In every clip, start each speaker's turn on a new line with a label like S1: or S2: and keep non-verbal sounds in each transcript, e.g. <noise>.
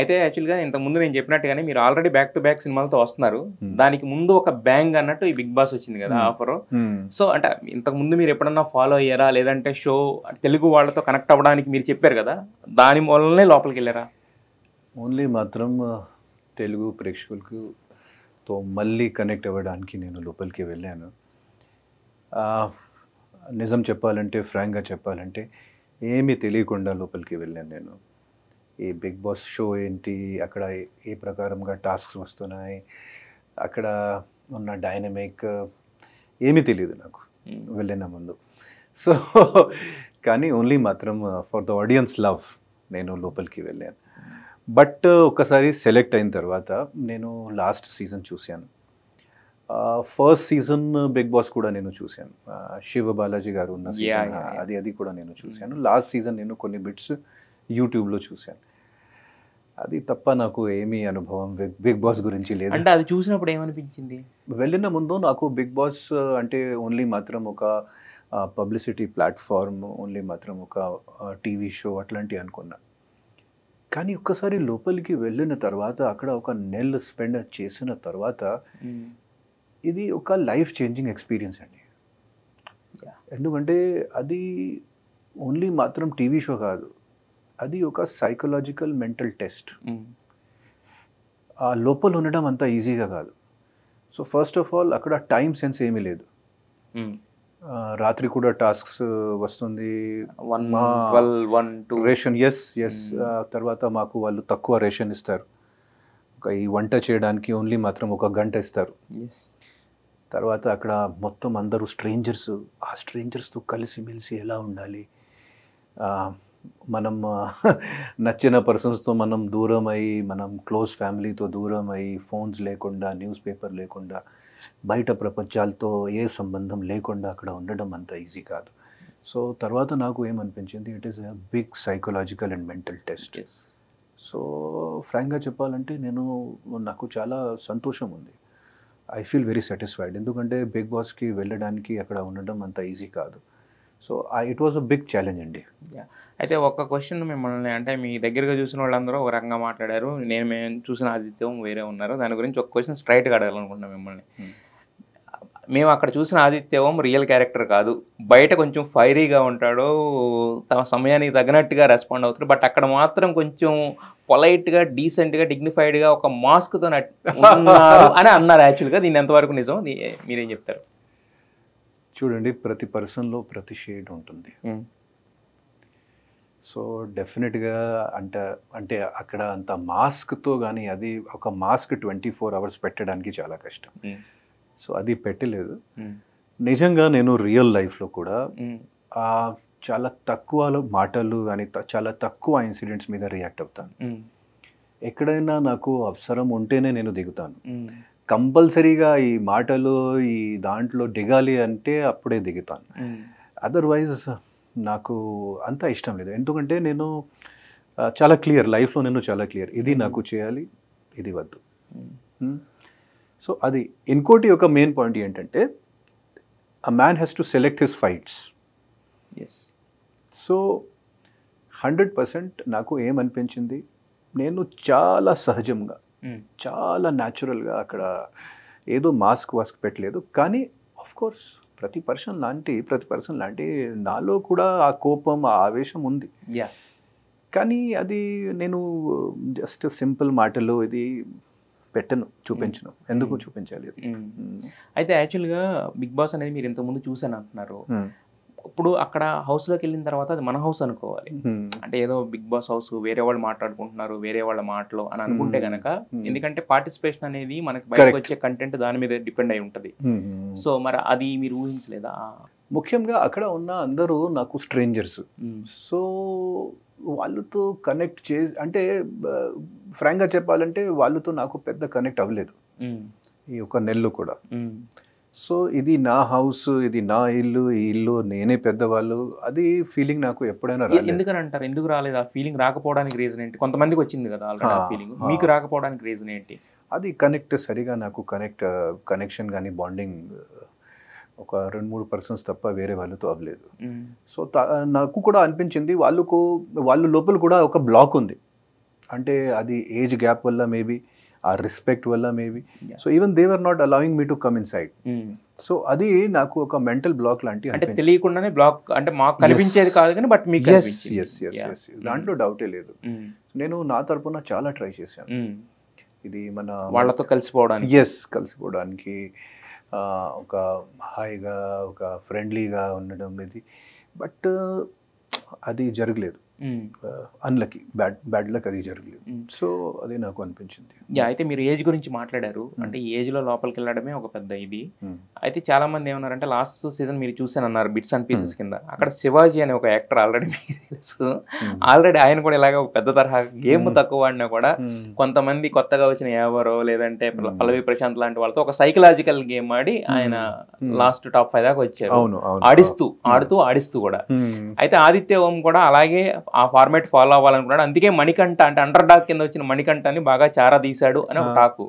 S1: అయితే యాక్చువల్గా ఇంతకుముందు నేను చెప్పినట్టుగానే మీరు ఆల్రెడీ బ్యాక్ టు బ్యాక్ సినిమాలతో వస్తున్నారు hmm. దానికి ముందు ఒక బ్యాంగ్ అన్నట్టు ఈ బిగ్ బాస్ వచ్చింది కదా ఆఫర్ hmm. hmm. సో అంటే ఇంతకు ముందు మీరు ఎప్పుడన్నా ఫాలో అయ్యారా లేదంటే షో తెలుగు వాళ్ళతో కనెక్ట్ అవ్వడానికి మీరు చెప్పారు కదా దాని మూలనే లోపలికి వెళ్ళారా
S2: ఓన్లీ మాత్రం తెలుగు ప్రేక్షకులకు తో మళ్ళీ కనెక్ట్ అవ్వడానికి నేను లోపలికి వెళ్ళాను నిజం చెప్పాలంటే ఫ్రాంక్గా చెప్పాలంటే ఏమీ తెలియకుండా లోపలికి వెళ్ళాను నేను ఈ బిగ్ బాస్ షో ఏంటి అక్కడ ఏ ప్రకారంగా టాస్క్స్ వస్తున్నాయి అక్కడ ఉన్న డైనమిక్ ఏమీ తెలియదు నాకు hmm. వెళ్ళిన ముందు సో కానీ ఓన్లీ మాత్రం ఫర్ ద ఆడియన్స్ లవ్ నేను లోపలికి వెళ్ళాను బట్ uh, ఒకసారి సెలెక్ట్ అయిన తర్వాత నేను లాస్ట్ సీజన్ చూశాను first uh, season uh, Bigg Boss కూడా నేను చూశాను శివ బాలాజీ గారు ఉన్న సీజన్ అది అది కూడా నేను hmm. చూశాను లాస్ట్ సీజన్ నేను కొన్ని బిట్స్ యూట్యూబ్లో చూశాను అది తప్ప నాకు ఏమీ అనుభవం బిగ్ బాస్ గురించి లేదు అంటే
S1: అది చూసినప్పుడు ఏమనిపించింది
S2: వెళ్ళిన ముందు నాకు బిగ్ బాస్ అంటే ఓన్లీ మాత్రం ఒక పబ్లిసిటీ ప్లాట్ఫామ్ ఓన్లీ మాత్రం ఒక టీవీ షో అట్లాంటివి అనుకున్నా కానీ ఒక్కసారి లోపలికి వెళ్ళిన తర్వాత అక్కడ ఒక నెల స్పెండ్ చేసిన తర్వాత ఇది ఒక లైఫ్ చేంజింగ్ ఎక్స్పీరియన్స్ అండి ఎందుకంటే అది ఓన్లీ మాత్రం టీవీ షో కాదు అది ఒక సైకలాజికల్ మెంటల్ టెస్ట్ ఆ లోపల ఉండడం అంత ఈజీగా కాదు సో ఫస్ట్ ఆఫ్ ఆల్ అక్కడ టైం సెన్స్ ఏమీ లేదు hmm. రాత్రి కూడా టాస్క్స్ వస్తుంది one one two ration S S తర్వాత మాకు వాళ్ళు తక్కువ రేషన్ ఇస్తారు ఈ వంట చేయడానికి ఓన్లీ మాత్రం ఒక గంట ఇస్తారు తర్వాత అక్కడ మొత్తం అందరూ స్ట్రేంజర్స్ ఆ స్ట్రేంజర్స్తో కలిసిమెలిసి ఎలా ఉండాలి మనం నచ్చిన పర్సన్స్తో మనం దూరం అయ్యి మనం క్లోజ్ ఫ్యామిలీతో దూరం అయ్యి ఫోన్స్ లేకుండా న్యూస్ పేపర్ లేకుండా బయట ప్రపంచాలతో ఏ సంబంధం లేకుండా అక్కడ ఉండడం అంత ఈజీ కాదు సో తర్వాత నాకు ఏమనిపించింది it is big psychological and mental test so ఫ్రాంక్గా చెప్పాలంటే నేను నాకు చాలా సంతోషం ఉంది ఐ ఫీల్ వెరీ సాటిస్ఫైడ్ ఎందుకంటే బిగ్ బాస్కి వెళ్ళడానికి అక్కడ ఉండడం అంత ఈజీ కాదు so it was a big challenge అండి
S1: అయితే ఒక్క క్వశ్చన్ మిమ్మల్ని అంటే మీ దగ్గరగా చూసిన వాళ్ళందరూ ఒక రకంగా మాట్లాడారు నేను మేము చూసిన ఆదిత్యం వేరే ఉన్నారు దాని గురించి ఒక క్వశ్చన్ స్ట్రైట్గా అడగాలనుకుంటున్నాను మిమ్మల్ని hmm. మేము అక్కడ చూసిన ఆదిత్యవం రియల్ క్యారెక్టర్ కాదు బయట కొంచెం ఫైరీగా ఉంటాడు తమ సమయానికి తగినట్టుగా రెస్పాండ్ అవుతాడు బట్ అక్కడ మాత్రం కొంచెం పొలైట్గా డీసెంట్గా డిగ్నిఫైడ్గా ఒక మాస్క్తో <laughs> అని అన్నారు యాక్చువల్గా దీన్ని ఎంతవరకు నిజం మీరేం చెప్తారు
S2: చూడండి ప్రతి పర్సన్లో ప్రతి షేడ్ ఉంటుంది సో డెఫినెట్గా అంటే అంటే అక్కడ అంత మాస్క్తో కానీ అది ఒక మాస్క్ ట్వంటీ ఫోర్ అవర్స్ పెట్టడానికి చాలా కష్టం సో అది పెట్టలేదు నిజంగా నేను రియల్ లైఫ్లో కూడా చాలా తక్కువ మాటలు కానీ చాలా తక్కువ ఇన్సిడెంట్స్ మీద రియాక్ట్ అవుతాను ఎక్కడైనా నాకు అవసరం ఉంటేనే నేను దిగుతాను కంపల్సరీగా ఈ మాటలు ఈ దాంట్లో దిగాలి అంటే అప్పుడే దిగుతాను అదర్వైజ్ నాకు అంత ఇష్టం లేదు ఎందుకంటే నేను చాలా క్లియర్ లైఫ్లో నేను చాలా క్లియర్ ఇది నాకు చేయాలి ఇది వద్దు సో అది ఇంకోటి ఒక మెయిన్ పాయింట్ ఏంటంటే a man has to select his fights yes so hundred percent నాకు ఏమనిపించింది నేను చాలా సహజంగా Hmm. చాలా న్యాచురల్గా అక్కడ ఏదో మాస్క్ వాస్క్ పెట్టలేదు కానీ ఆఫ్ కోర్స్ ప్రతి పర్సన్ లాంటి ప్రతి పర్సన్ లాంటి నాలో కూడా ఆ కోపం ఆ ఆవేశం ఉంది కానీ అది నేను జస్ట్ సింపుల్ మాటలు ఇది పెట్టను చూపించను hmm. ఎందుకు hmm. చూపించాలి
S1: అయితే యాక్చువల్గా బిగ్ బాస్ అనేది మీరు ఇంతకుముందు చూసాను అంటున్నారు ఇప్పుడు అక్కడ హౌస్లోకి వెళ్ళిన తర్వాత అది మన హౌస్ అనుకోవాలి అంటే ఏదో బిగ్ బాస్ హౌస్ వేరే వాళ్ళు మాట్లాడుకుంటున్నారు వేరే వాళ్ళ మాటలు అని అనుకుంటే గనక ఎందుకంటే పార్టిసిపేషన్ అనేది మనకి బయటకు వచ్చే కంటెంట్ దాని మీద డిపెండ్ అయి ఉంటుంది సో మరి అది మీరు ఊహించలేదా
S2: ముఖ్యంగా అక్కడ ఉన్న అందరూ నాకు స్ట్రేంజర్స్ సో వాళ్ళతో కనెక్ట్ చే అంటే ఫ్రాంక్గా చెప్పాలంటే వాళ్ళతో నాకు పెద్ద కనెక్ట్ అవ్వలేదు ఈ ఒక నెల్లు కూడా సో ఇది నా హౌస్ ఇది నా ఇల్లు ఈ ఇల్లు నేనే పెద్దవాళ్ళు అది ఫీలింగ్ నాకు ఎప్పుడైనా ఎందుకని
S1: అంటారు ఎందుకు రాలేదు ఆ ఫీలింగ్ రాకపోవడానికి రీజన్ ఏంటి కొంతమందికి వచ్చింది కదా ఆల్రెడీ ఫీలింగ్ మీకు రాకపోవడానికి రీజన్ ఏంటి
S2: అది కనెక్ట్ సరిగా నాకు కనెక్ట్ కనెక్షన్ కానీ బాండింగ్ ఒక రెండు మూడు పర్సన్స్ తప్ప వేరే వాళ్ళతో అవ్వలేదు సో నాకు కూడా అనిపించింది వాళ్ళకు వాళ్ళు లోపల కూడా ఒక బ్లాక్ ఉంది అంటే అది ఏజ్ గ్యాప్ వల్ల మేబీ ఆ రెస్పెక్ట్ వల్ల maybe so even they're not allowing me to come inside so అది నాకు ఒక మెంటల్ బ్లాక్ లాంటి అంటే
S1: తెలియకుండానే బ్లాక్ అంటే మాకు కనిపించేది కాదు కానీ బట్ మీకు దాంట్లో డౌటే hmm. లేదు hmm.
S2: నేను నా తరపున చాలా ట్రై చేశాను hmm. ఇది మన వాళ్ళతో కలిసిపోవడానికి ఎస్ కలిసిపోవడానికి ఒక హాయిగా ఒక ఫ్రెండ్లీగా ఉండడం ఇది బట్ అది జరగలేదు అన్లకి బ్యాడ్ బ్యాడ్ లక్ అది జరగలేదు సో hmm. అదే నాకు అనిపించింది
S1: అయితే మీరు ఏజ్ గురించి మాట్లాడారు hmm. అంటే ఏజ్ లో లోపలికి వెళ్ళడమే ఒక పెద్ద ఇది hmm. అయితే చాలా మంది ఏమన్నారంటే లాస్ట్ సీజన్ మీరు చూసాను అన్నారు బిట్స్ అండ్ పీసెస్ కింద అక్కడ శివాజీ అనే ఒక యాక్టర్ ఆల్రెడీ తెలుసు ఆల్రెడీ ఆయన కూడా ఇలాగ ఒక పెద్ద తరహా గేమ్ తక్కువ ఆడినా కూడా కొంతమంది కొత్తగా వచ్చిన ఎవరో లేదంటే పల్లవి ప్రశాంత్ లాంటి వాళ్ళతో ఒక సైకలాజికల్ గేమ్ ఆడి ఆయన లాస్ట్ టాప్ ఫైవ్ దాకా వచ్చారు ఆడిస్తూ ఆడుతూ ఆడిస్తూ కూడా అయితే ఆదిత్య ఓం కూడా అలాగే ఆ ఫార్మేట్ ఫాలో అవ్వాలనుకున్నాడు అందుకే మణికంఠ అంటే అండర్ డాక్ కింద వచ్చిన మణికంఠని బాగా చారా తీశాడు అని ఒక టాకు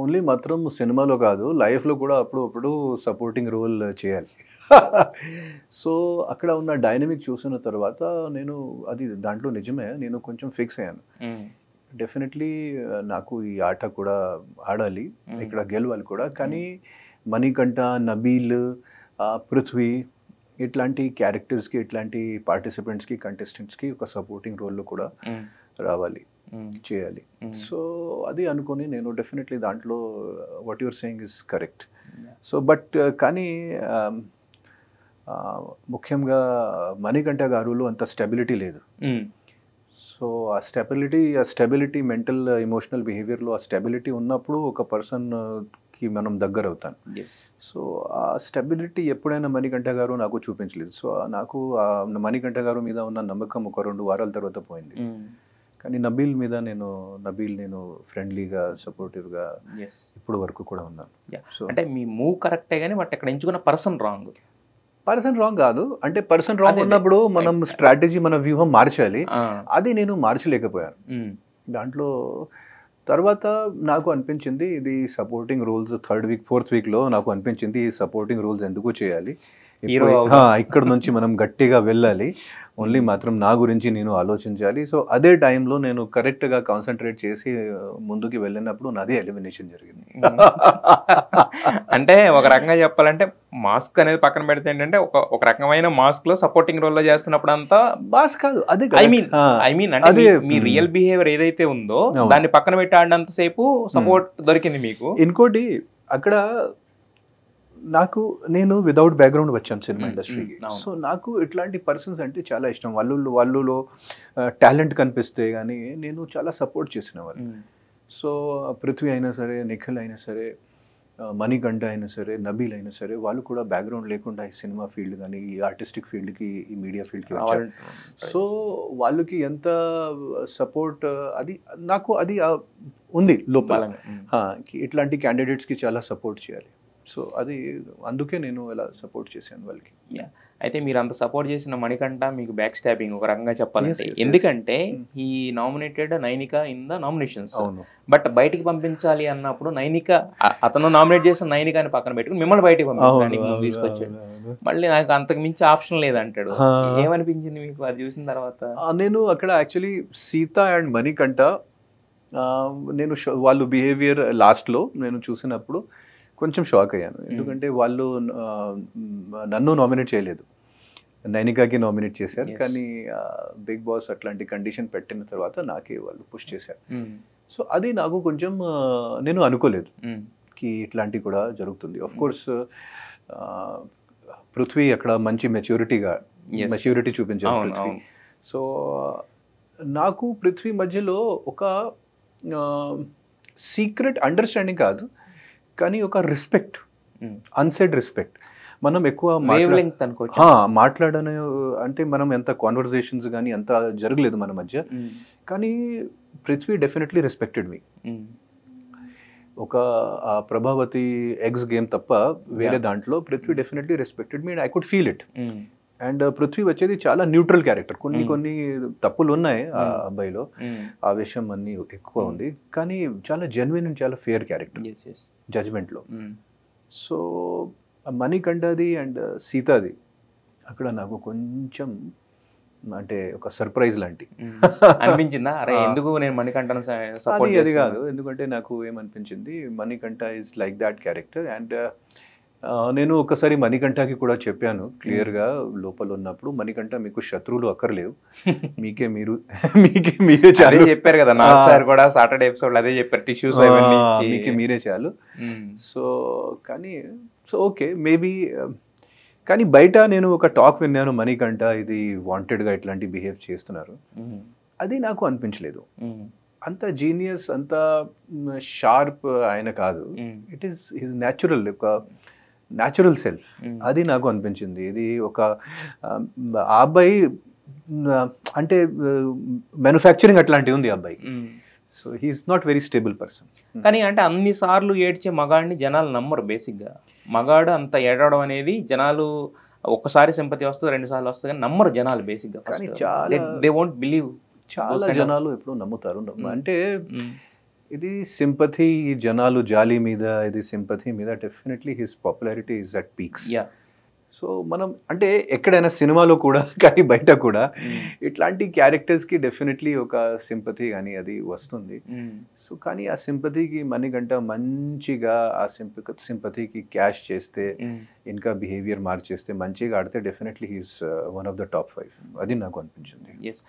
S2: ఓన్లీ మాత్రం సినిమాలో కాదు లైఫ్లో కూడా అప్పుడు అప్పుడు సపోర్టింగ్ రోల్ చేయాలి <laughs> సో అక్కడ ఉన్న డైనమిక్ చూసిన తర్వాత నేను అది దాంట్లో నిజమే నేను కొంచెం ఫిక్స్ అయ్యాను డెఫినెట్లీ నాకు ఈ ఆట కూడా ఆడాలి ఇక్కడ గెలవాలి కూడా కానీ మణికంఠ నబీల్ పృథ్వీ ఇట్లాంటి కి ఇట్లాంటి కంటెస్టెంట్స్ కి ఒక సపోర్టింగ్ రోల్ కూడా రావాలి చేయాలి సో అది అనుకొని నేను డెఫినెట్లీ దాంట్లో what your saying is correct so but కానీ um, ముఖ్యంగా మణికంఠ గారులో అంత స్టెబిలిటీ లేదు సో ఆ స్టెబిలిటీ ఆ స్టెబిలిటీ మెంటల్ ఎమోషనల్ బిహేవియర్లో ఆ స్టెబిలిటీ ఉన్నప్పుడు ఒక పర్సన్ కి మనం దగ్గర అవుతాం సో ఆ స్టెబిలిటీ ఎప్పుడైనా మణికంఠ గారు నాకు చూపించలేదు సో నాకు మణికంఠ గారు మీద ఉన్న నమ్మకం ఒక రెండు వారాల తర్వాత పోయింది hmm. కానీ నబీల్ మీద నేను నబీల్ నేను ఫ్రెండ్లీగా సపోర్టివ్గా ఇప్పుడు వరకు కూడా ఉన్నాను సో
S1: అంటే మీ మూవ్ కరెక్టే కానీ బట్ అక్కడ ఎంచుకున్న పర్సన్ రాంగ్ పర్సన్ రాంగ్ కాదు అంటే పర్సన్ రాంగ్
S2: ఉన్నప్పుడు మనం స్ట్రాటజీ మన వ్యూహం మార్చాలి అది నేను మార్చలేకపోయాను hmm. దాంట్లో తర్వాత నాకు అనిపించింది ఇది supporting rules third week fourth వీక్లో నాకు అనిపించింది ఈ సపోర్టింగ్ రూల్స్ ఎందుకు చేయాలి ఇక్కడ నుంచి మనం గట్టిగా వెళ్ళాలి ఓన్లీ మాత్రం నా గురించి నేను ఆలోచించాలి సో అదే టైంలో నేను కరెక్ట్గా
S1: కాన్సన్ట్రేట్ చేసి ముందుకు వెళ్ళినప్పుడు నాదే ఎలిమినేషన్ జరిగింది <laughs> అంటే ఒక రకంగా చెప్పాలంటే మాస్క్ అనేది పక్కన పెడితే ఏంటంటే ఒక ఒక రకమైన మాస్క్ లో సపోర్టింగ్ రోల్ లో చేస్తున్నప్పుడు అంతా బాస్ కాదు అది ఐ మీన్ ఐ మీన్ అంటే మీ రియల్ బిహేవియర్ ఏదైతే ఉందో దాన్ని పక్కన పెట్టి ఆడినంతసేపు సపోర్ట్ దొరికింది మీకు ఇంకోటి అక్కడ
S2: నాకు నేను వితౌట్ బ్యాక్గ్రౌండ్ వచ్చాను సినిమా ఇండస్ట్రీకి సో నాకు ఇట్లాంటి పర్సన్స్ అంటే చాలా ఇష్టం వాళ్ళు వాళ్ళులో టాలెంట్ కనిపిస్తే కానీ నేను చాలా సపోర్ట్ చేసిన వాళ్ళు సో పృథ్వీ అయినా సరే నిఖిల్ అయినా సరే మణికంఠ అయినా సరే నబీల్ అయినా సరే వాళ్ళు కూడా బ్యాక్గ్రౌండ్ లేకుండా ఈ సినిమా ఫీల్డ్ కానీ ఈ ఆర్టిస్టిక్ ఫీల్డ్కి ఈ మీడియా ఫీల్డ్కి సో వాళ్ళకి ఎంత సపోర్ట్ అది నాకు అది ఉంది లోపల hmm. ఇట్లాంటి క్యాండిడేట్స్కి చాలా సపోర్ట్ చేయాలి
S1: సో అది అందుకే నేను ఇలా సపోర్ట్ చేశాను వాళ్ళకి అయితే మీరు అంత సపోర్ట్ చేసిన మణికంట మీకు బ్యాక్ స్టాబింగ్ ఒక రకంగా చెప్పాలి ఎందుకంటే ఈ hmm. Nominated Nainika in the nominations but బయటికి పంపించాలి అన్నప్పుడు నైనిక అతను నామినేట్ చేసిన నైనిక అని పక్కన పెట్టుకుని మిమ్మల్ని బయటికి పంపించడానికి తీసుకొచ్చాడు మళ్ళీ నాకు అంతకు మించి ఆప్షన్ లేదంటాడు ఏమనిపించింది
S2: మీకు అది చూసిన తర్వాత నేను అక్కడ యాక్చువల్లీ సీత అండ్ మణికంట నేను వాళ్ళు బిహేవియర్ లాస్ట్లో నేను చూసినప్పుడు కొంచెం షాక్ అయ్యాను ఎందుకంటే వాళ్ళు నన్ను నామినేట్ చేయలేదు నైనికాకి నామినేట్ చేశారు కానీ బిగ్ బాస్ అట్లాంటి కండిషన్ పెట్టిన తర్వాత నాకే వాళ్ళు పుష్ చేశారు సో అది నాకు కొంచెం నేను అనుకోలేదు కి ఇట్లాంటివి కూడా జరుగుతుంది ఆఫ్ కోర్స్ పృథ్వీ అక్కడ మంచి మెచ్యూరిటీగా మెచ్యూరిటీ చూపించారు సో నాకు పృథ్వీ మధ్యలో ఒక సీక్రెట్ అండర్స్టాండింగ్ కాదు కానీ ఒక రెస్పెక్ట్ అన్సెడ్ రెస్పెక్ట్ మనం ఎక్కువ మాట్లాడను అంటే మనం ఎంత కాన్వర్జేషన్స్ కానీ అంత జరగలేదు మన మధ్య hmm. కానీ పృథ్వీ డెఫినెట్లీ రెస్పెక్టెడ్ మీ ఒక ప్రభావతి ఎగ్స్ గేమ్ తప్ప వేరే దాంట్లో Prithvi definitely respected me I could feel it and Prithvi వచ్చేది చాలా న్యూట్రల్ క్యారెక్టర్ కొన్ని కొన్ని తప్పులు ఉన్నాయి ఆ అబ్బాయిలో ఆ విషయం అన్ని ఎక్కువ ఉంది కానీ చాలా జెన్యున్ అండ్ చాలా ఫేర్ క్యారెక్టర్ జడ్జ్మెంట్ లో సో మణికంఠది అండ్ సీతాది అక్కడ నాకు కొంచెం
S1: అంటే ఒక సర్ప్రైజ్ లాంటి అనిపించిందా అరే <laughs> ఎందుకు నేను మణికంఠను సపోర్ట్ అది కాదు
S2: ఎందుకంటే నాకు ఏమనిపించింది Manikanta is like that character and నేను ఒకసారి మణికంఠకి కూడా చెప్పాను క్లియర్గా లోపల ఉన్నప్పుడు మణికంఠ మీకు శత్రువులు అక్కర్లేవు <laughs> మీకే మీరు <laughs> మీకే మీరే చాలు చెప్పారు కదా నా సార్
S1: కూడా సాటర్డే ఎపిసోడ్ అదే చెప్పారు టిష్యూస్ మీకే మీరే చాలు సో
S2: కానీ సో ఓకే మేబీ కానీ బయట నేను ఒక టాక్ విన్నాను మణికంఠ ఇది వాంటెడ్గా ఇట్లాంటి బిహేవ్ చేస్తున్నారు అది నాకు అనిపించలేదు అంత జీనియస్ అంత షార్ప్ ఆయన కాదు ఇట్ ఈస్ హిజ్ న్యాచురల్ ఒక న్యాచురల్ సెల్ఫ్ hmm. అది నాకు అనిపించింది ఇది ఒక ఆ అబ్బాయి అంటే మ్యానుఫ్యాక్చరింగ్ అట్లాంటివి ఉంది అబ్బాయి so he's not very stable person
S1: కానీ అంటే అన్నిసార్లు ఏడ్చే మగాడిని జనాలు నమ్మరు బేసిక్గా మగాడు అంత ఏడవడం అనేది జనాలు ఒక్కసారి సింపతి వస్తుంది రెండు సార్లు వస్తుంది కానీ నమ్మరు జనాలు బేసిక్గా దే వోంట్ బిలీవ్ చాలా జనాలు
S2: ఎప్పుడూ నమ్ముతారు hmm. అంటే hmm. ఇది సింపథీ జనాలు జాలి మీద ఇది సింపథీ మీద definitely his popularity is at peaks so మనం అంటే ఎక్కడైనా సినిమాలో కూడా <laughs> కానీ బయట కూడా hmm. ఇట్లాంటి క్యారెక్టర్స్కి డెఫినెట్లీ ఒక సింపథీ కానీ అది వస్తుంది సో hmm. కానీ ఆ సింపథీకి గంట మంచిగా ఆ సింప సింపథీకి క్యాష్ చేస్తే hmm. ఇంకా బిహేవియర్ మార్చేస్తే మంచిగా ఆడితే definitely he's one of the top five అది నాకు అనిపించింది
S1: ఎస్